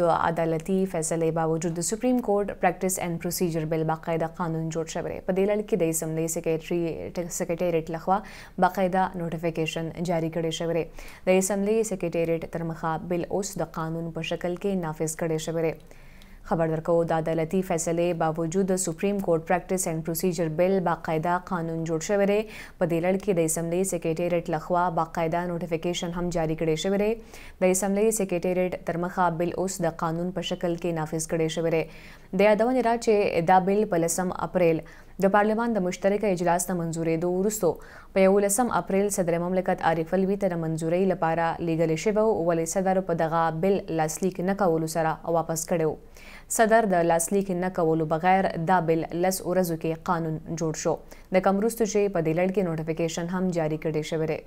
د عدالتي فیصله باوجود د سپریم کورټ پریکټس اینڈ پروسیجر بل باقاعده قانون جوړ شوی په دې لړ کې د اسمبلی سیکریټری سیکریټریټ لخوا باقاعده نوټیفیکیشن جاری کړی شوی د اسمبلی سیکریټریټ تر مخه بل اوس د قانون په شکل کې نافذ کړی شوی خبر درکو د عدالتي فیصلې باوجود د سپریم کورټ پریکټس اینڈ پروسیجر بل باقاعده قانون جوړ شوی دی په دې لړ کې د اسمبلی سیکریټریټ لخوا باقاعده نوټیفیکیشن هم جاری کړی شوی دی د اسمبلی سیکریټریټ ترمخه بل اوس د قانون په شکل کې نافذ کړی شوی دی د یادونه را چې دا بل په لسم اپریل د پارلمان د مشترکه اجلاس نه منځورېدو وروسته په یولسم اپریل صدر مملکت عارف الوی ته د منځورۍ لپاره لیږل شوی ولې صدر په دغه بل لاسلیک نه کولو سره واپس کړو صدر د لاسلیک نه کولو بغیر دا بل لس ورځو کې قانون جوړ شو د کمروستو چې په دې لړ کې نوټیفیکیشن هم جاری کړی شوی دی